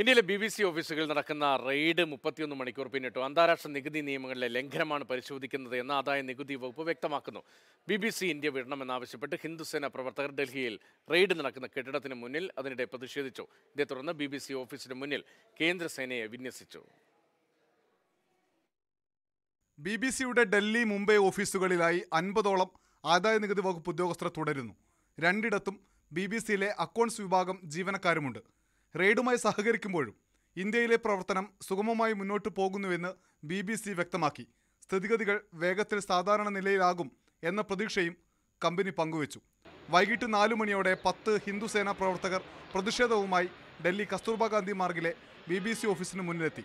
ഇന്ത്യയിലെ B B C ഓഫീസുകളിൽ നടക്കുന്ന റെയ്ഡ് മുപ്പത്തിയൊന്ന് മണിക്കൂർ പിന്നിട്ടു അന്താരാഷ്ട്ര നികുതി നിയമങ്ങളിലെ ലംഘനമാണ് പരിശോധിക്കുന്നത് എന്ന് ആദായ നികുതി വകുപ്പ് വ്യക്തമാക്കുന്നു ബി ബി സി ഇന്ത്യ വിടണമെന്നാവശ്യപ്പെട്ട് ഹിന്ദുസേന പ്രവർത്തകർ ഡൽഹിയിൽ റെയ്ഡ് നടക്കുന്ന കെട്ടിടത്തിന് മുന്നിൽ അതിനിടെ പ്രതിഷേധിച്ചു ഇതേ തുടർന്ന് ബി ബി സി ഓഫീസിന് മുന്നിൽ കേന്ദ്രസേനയെ വിന്യസിച്ചു ബി ബി സിയുടെ ഡൽഹി മുംബൈ ഓഫീസുകളിലായി അൻപതോളം ആദായ നികുതി വകുപ്പ് ഉദ്യോഗസ്ഥർ തുടരുന്നു രണ്ടിടത്തും ബി ബി സിയിലെ അക്കൗണ്ട്സ് വിഭാഗം ജീവനക്കാരുമുണ്ട് റെയ്ഡുമായി സഹകരിക്കുമ്പോഴും ഇന്ത്യയിലെ പ്രവർത്തനം സുഗമമായി മുന്നോട്ടു പോകുന്നുവെന്ന് ബി ബി സി വ്യക്തമാക്കി സ്ഥിതിഗതികൾ വേഗത്തിൽ സാധാരണ നിലയിലാകും എന്ന പ്രതീക്ഷയും കമ്പനി പങ്കുവച്ചു വൈകിട്ട് നാലു മണിയോടെ പത്ത് ഹിന്ദുസേന പ്രവർത്തകർ പ്രതിഷേധവുമായി ഡൽഹി കസ്തൂർബാ ഗാന്ധി മാർഗിലെ ബി ബി സി ഓഫീസിന് മുന്നിലെത്തി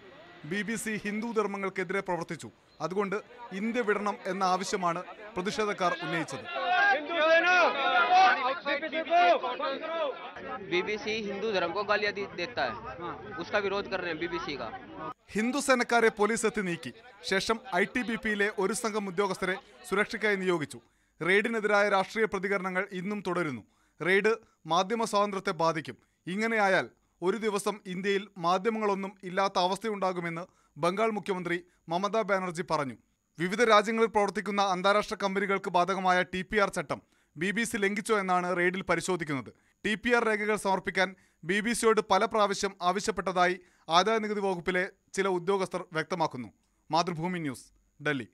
ബി ബി സി ഹിന്ദു ധർമ്മങ്ങൾക്കെതിരെ പ്രവർത്തിച്ചു അതുകൊണ്ട് ഇന്ത്യ വിടണം എന്ന ആവശ്യമാണ് പ്രതിഷേധക്കാർ ഉന്നയിച്ചത് बीबीसी हिंदू धर्म को गालियां देता उसका विरोध कर रहे हैं बीबीसी का ഹിന്ദു സേനക്കാരെ പോലീസ് എത്തി നീക്കി ശേഷം ഐ ടി ബി പിയിലെ ഒരു സംഘം ഉദ്യോഗസ്ഥരെ സുരക്ഷയ്ക്കായി നിയോഗിച്ചു റെയ്ഡിനെതിരായ രാഷ്ട്രീയ പ്രതികരണങ്ങൾ ഇന്നും തുടരുന്നു റെയ്ഡ് മാധ്യമ സ്വാതന്ത്ര്യത്തെ ബാധിക്കും ഇങ്ങനെയായാൽ ഒരു ദിവസം ഇന്ത്യയിൽ മാധ്യമങ്ങളൊന്നും ഇല്ലാത്ത അവസ്ഥയുണ്ടാകുമെന്ന് ബംഗാൾ മുഖ്യമന്ത്രി മമതാ ബാനർജി പറഞ്ഞു വിവിധ രാജ്യങ്ങളിൽ പ്രവർത്തിക്കുന്ന അന്താരാഷ്ട്ര കമ്പനികൾക്ക് ബാധകമായ ടി ചട്ടം ബി ബി സി ലംഘിച്ചോ എന്നാണ് റെയ്ഡിൽ പരിശോധിക്കുന്നത് ടി പി ആർ രേഖകൾ സമർപ്പിക്കാൻ ബി ബി സിയോട് പല പ്രാവശ്യം ആവശ്യപ്പെട്ടതായി ആദായനികുതി വകുപ്പിലെ ചില ഉദ്യോഗസ്ഥർ വ്യക്തമാക്കുന്നു മാതൃഭൂമി ന്യൂസ് ഡൽഹി